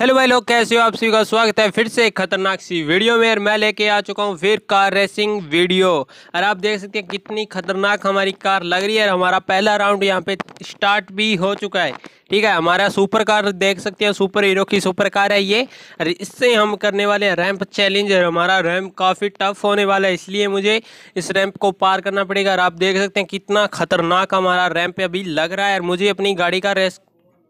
hello भाई लोग कैसे हो आप सभी का स्वागत है फिर से एक खतरनाक सी वीडियो में और मैं लेके आ चुका हूँ फिर कार रेसिंग वीडियो और आप देख सकते हैं कितनी खतरनाक हमारी कार लग रही है और हमारा पहला राउंड यहाँ पे स्टार्ट भी हो चुका है ठीक है हमारा सुपर कार देख सकते हैं सुपर हीरो की सुपर कार है ये और इससे हम करने वाले हैं रैंप चैलेंज और हमारा रैंप काफ़ी टफ होने वाला है इसलिए मुझे इस रैंप को पार करना पड़ेगा और आप देख सकते हैं कितना खतरनाक हमारा रैंप अभी लग रहा है और मुझे अपनी गाड़ी का रेस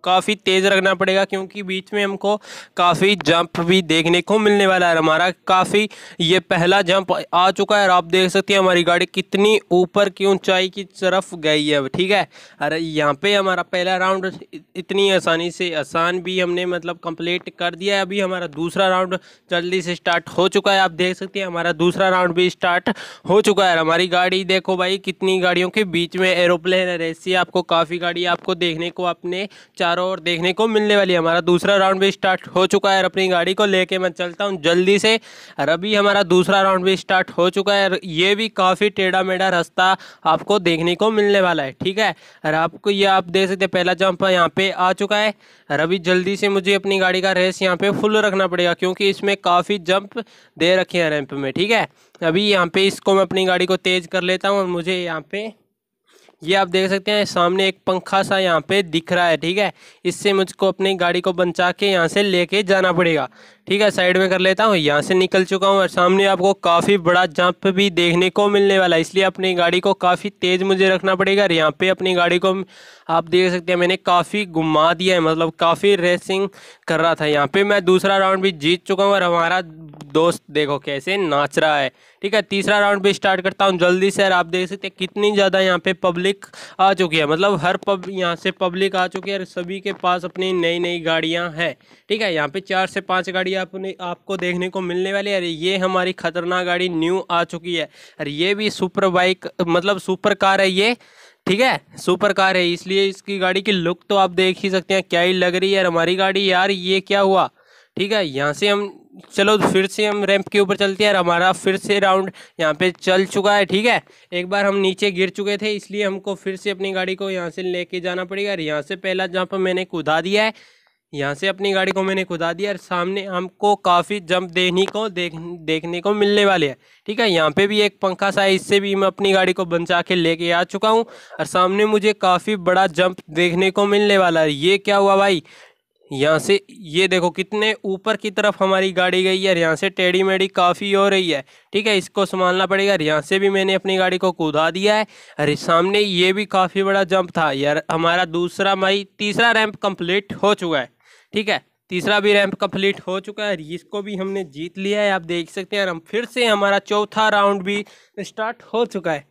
काफ़ी तेज़ रखना पड़ेगा क्योंकि बीच में हमको काफ़ी जंप भी देखने को मिलने वाला है हमारा काफ़ी ये पहला जंप आ चुका है और आप देख सकते हैं हमारी गाड़ी कितनी ऊपर की ऊंचाई की तरफ गई है ठीक है अरे यहाँ पे हमारा पहला राउंड इतनी आसानी से आसान भी हमने मतलब कंप्लीट कर दिया है अभी हमारा दूसरा राउंड जल्दी से स्टार्ट हो चुका है आप देख सकते हैं हमारा दूसरा राउंड भी स्टार्ट हो चुका है हमारी गाड़ी देखो भाई कितनी गाड़ियों के बीच में एरोप्लेन ऐसी आपको काफ़ी गाड़ी आपको देखने को अपने चार चारों ओर देखने को मिलने वाली है हमारा दूसरा राउंड भी स्टार्ट हो चुका है और अपनी गाड़ी को लेके मैं चलता हूँ जल्दी से और अभी हमारा दूसरा राउंड भी स्टार्ट हो चुका है ये भी काफ़ी टेढ़ा मेढ़ा रास्ता आपको देखने को मिलने वाला है ठीक है और आपको ये आप देख सकते पहला जंप यहाँ पे आ चुका है और अभी जल्दी से मुझे अपनी गाड़ी का रेस यहाँ पे फुल रखना पड़ेगा क्योंकि इसमें काफ़ी जंप दे रखे हैं रैंप में ठीक है अभी यहाँ पे इसको मैं अपनी गाड़ी को तेज़ कर लेता हूँ और मुझे यहाँ पे ये आप देख सकते हैं सामने एक पंखा सा यहाँ पे दिख रहा है ठीक है इससे मुझको अपनी गाड़ी को बचा के यहाँ से लेके जाना पड़ेगा ठीक है साइड में कर लेता हूँ यहाँ से निकल चुका हूँ और सामने आपको काफ़ी बड़ा जंप भी देखने को मिलने वाला है इसलिए अपनी गाड़ी को काफ़ी तेज़ मुझे रखना पड़ेगा और यहाँ पर अपनी गाड़ी को आप देख सकते हैं मैंने काफ़ी घुमा दिया है मतलब काफ़ी रेसिंग कर रहा था यहाँ पर मैं दूसरा राउंड भी जीत चुका हूँ और हमारा दोस्त देखो कैसे नाच रहा है ठीक है तीसरा राउंड भी स्टार्ट करता हूँ जल्दी से आप देख सकते हैं कितनी ज़्यादा यहाँ पे पब्लिक आ चुकी है मतलब हर पब यहाँ से पब्लिक आ चुकी है और सभी के पास अपनी नई नई गाड़ियाँ हैं ठीक है यहाँ पे चार से पाँच गाड़ियाँ अपने आपको देखने को मिलने वाली है ये हमारी खतरनाक गाड़ी न्यू आ चुकी है और ये भी सुपर बाइक मतलब सुपर कार है ये ठीक है सुपर कार है इसलिए इसकी गाड़ी की लुक तो आप देख ही सकते हैं क्या ही लग रही है हमारी गाड़ी यार ये क्या हुआ ठीक है यहाँ से हम चलो फिर से हम रैंप के ऊपर चलते हैं हमारा फिर से राउंड यहाँ पे चल चुका है ठीक है एक बार हम नीचे गिर चुके थे इसलिए हमको फिर से अपनी गाड़ी को यहाँ से लेके जाना पड़ेगा और यहाँ से पहला जहाँ पर मैंने कुदा दिया है यहाँ से अपनी गाड़ी को मैंने खुदा दिया और सामने हमको काफ़ी जंप देखने को देख देखने को मिलने वाले है ठीक है यहाँ पे भी एक पंखा सा है इससे भी मैं अपनी गाड़ी को बचा के लेके आ चुका हूँ और सामने मुझे काफ़ी बड़ा जंप देखने को मिलने वाला है ये क्या हुआ भाई यहाँ से ये देखो कितने ऊपर की तरफ हमारी गाड़ी गई है यहाँ से टेढ़ी मेढ़ी काफ़ी हो रही है ठीक है इसको संभालना पड़ेगा यहाँ से भी मैंने अपनी गाड़ी को कूदा दिया है अरे सामने ये भी काफ़ी बड़ा जंप था यार हमारा दूसरा माई तीसरा रैंप कंप्लीट हो चुका है ठीक है तीसरा भी रैंप कंप्लीट हो चुका है इसको भी हमने जीत लिया है आप देख सकते हैं हम फिर से हमारा चौथा राउंड भी स्टार्ट हो चुका है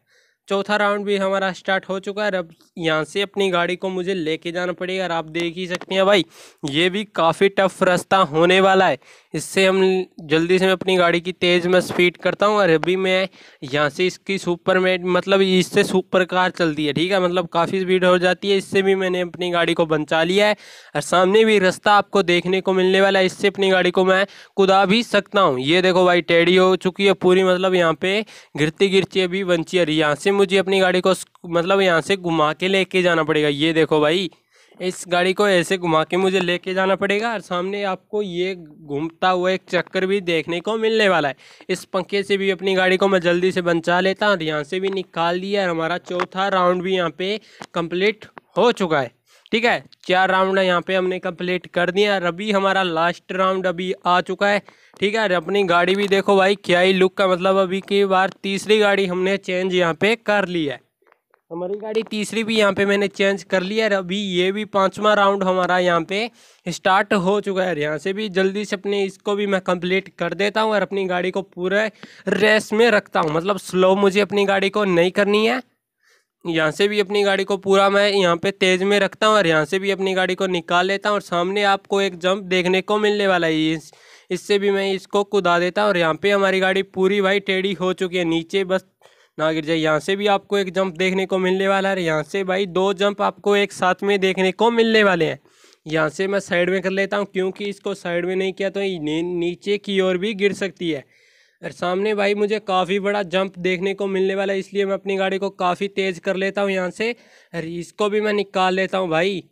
चौथा राउंड भी हमारा स्टार्ट हो चुका है अब यहाँ से अपनी गाड़ी को मुझे लेके जाना पड़ेगा और आप देख ही सकते हैं भाई ये भी काफ़ी टफ रास्ता होने वाला है इससे हम जल्दी से मैं अपनी गाड़ी की तेज़ में स्पीड करता हूँ और अभी मैं यहाँ से इसकी सुपर में मतलब इससे सुपर कार चलती है ठीक है मतलब काफ़ी स्पीड हो जाती है इससे भी मैंने अपनी गाड़ी को बचा लिया है और सामने भी रास्ता आपको देखने को मिलने वाला है इससे अपनी गाड़ी को मैं कुदा भी सकता हूँ ये देखो भाई टेढ़ी हो चुकी है पूरी मतलब यहाँ पे गिरती गिरती अभी बंची है यहाँ से मुझे अपनी गाड़ी को मतलब यहाँ से घुमा के लेके जाना पड़ेगा ये देखो भाई इस गाड़ी को ऐसे घुमा के मुझे लेके जाना पड़ेगा और सामने आपको ये घूमता हुआ एक चक्कर भी देखने को मिलने वाला है इस पंखे से भी अपनी गाड़ी को मैं जल्दी से बचा लेता हूँ यहाँ से भी निकाल दिया और हमारा चौथा राउंड भी यहाँ पे कंप्लीट हो चुका है ठीक है चार राउंड यहाँ पे हमने कंप्लीट कर दिया और अभी हमारा लास्ट राउंड अभी आ चुका है ठीक है अपनी गाड़ी भी देखो भाई क्या ही लुक का मतलब अभी की बार तीसरी गाड़ी हमने चेंज यहाँ पे कर ली है हमारी गाड़ी तीसरी भी यहाँ पे मैंने चेंज कर लिया है अभी ये भी पांचवा राउंड हमारा यहाँ पे स्टार्ट हो चुका है यहाँ से भी जल्दी से अपने इसको भी मैं कंप्लीट कर देता हूँ और अपनी गाड़ी को पूरे रेस में रखता हूँ मतलब स्लो मुझे अपनी गाड़ी को नहीं करनी है यहाँ से भी अपनी गाड़ी को पूरा मैं यहाँ पे तेज़ में रखता हूँ और यहाँ से भी अपनी गाड़ी को निकाल लेता हूँ और सामने आपको एक जंप देखने को मिलने वाला है इससे भी मैं इसको कुदा देता हूँ और यहाँ पे हमारी गाड़ी पूरी भाई टेढ़ी हो चुकी है नीचे बस ना गिर जाए यहाँ से भी आपको एक जंप देखने को मिलने वाला है यहाँ से भाई दो जंप आपको एक साथ में देखने को मिलने वाले हैं यहाँ से मैं साइड में कर लेता हूँ क्योंकि इसको साइड में नहीं किया तो नीचे की ओर भी गिर सकती है और सामने भाई मुझे काफ़ी बड़ा जंप देखने को मिलने वाला है इसलिए मैं अपनी गाड़ी को काफ़ी तेज़ कर लेता हूँ यहाँ से और इसको भी मैं निकाल लेता हूँ भाई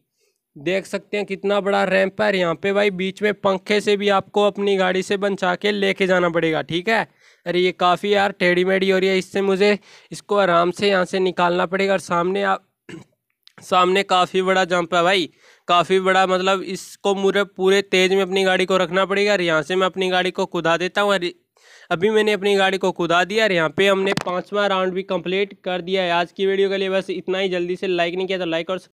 देख सकते हैं कितना बड़ा रैंप है यहाँ पे भाई बीच में पंखे से भी आपको अपनी गाड़ी से बचा के लेके जाना पड़ेगा ठीक है अरे ये काफ़ी यार टेढ़ी मेढ़ी हो रही है इससे मुझे इसको आराम से यहाँ से निकालना पड़ेगा और सामने आप सामने काफ़ी बड़ा जंप है भाई काफ़ी बड़ा मतलब इसको पूरे पूरे तेज़ में अपनी गाड़ी को रखना पड़ेगा और यहाँ से मैं अपनी गाड़ी को कुदा देता हूँ और अभी मैंने अपनी गाड़ी को कुदा दिया और यहाँ पे हमने पाँचवा राउंड भी कंप्लीट कर दिया है आज की वीडियो के लिए बस इतना ही जल्दी से लाइक नहीं किया तो लाइक और